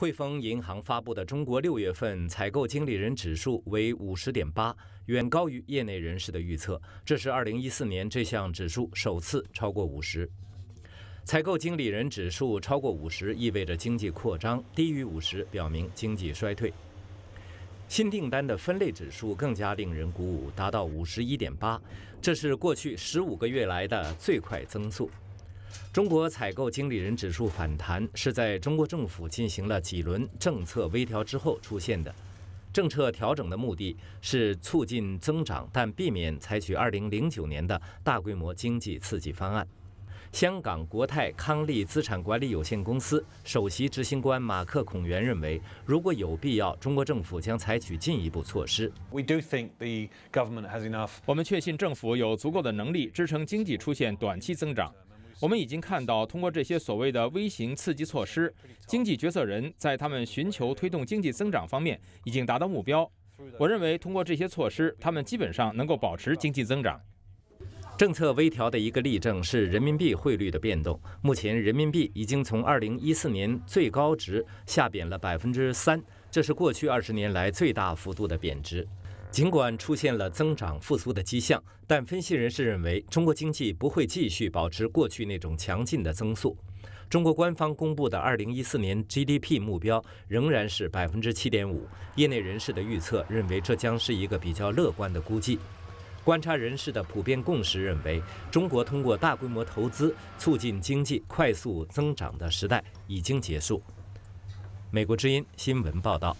汇丰银行发布的中国六月份采购经理人指数为五十点八，远高于业内人士的预测。这是二零一四年这项指数首次超过五十。采购经理人指数超过五十意味着经济扩张，低于五十表明经济衰退。新订单的分类指数更加令人鼓舞，达到五十一点八，这是过去十五个月来的最快增速。中国采购经理人指数反弹是在中国政府进行了几轮政策微调之后出现的。政策调整的目的是促进增长，但避免采取2009年的大规模经济刺激方案。香港国泰康利资产管理有限公司首席执行官马克孔元认为，如果有必要，中国政府将采取进一步措施。We the government enough. do think has 我们确信政府有足够的能力支撑经济出现短期增长。我们已经看到，通过这些所谓的微型刺激措施，经济决策人在他们寻求推动经济增长方面已经达到目标。我认为，通过这些措施，他们基本上能够保持经济增长。政策微调的一个例证是人民币汇率的变动。目前，人民币已经从二零一四年最高值下贬了百分之三，这是过去二十年来最大幅度的贬值。尽管出现了增长复苏的迹象，但分析人士认为，中国经济不会继续保持过去那种强劲的增速。中国官方公布的2014年 GDP 目标仍然是百分之七点五，业内人士的预测认为，这将是一个比较乐观的估计。观察人士的普遍共识认为，中国通过大规模投资促进经济快速增长的时代已经结束。美国之音新闻报道。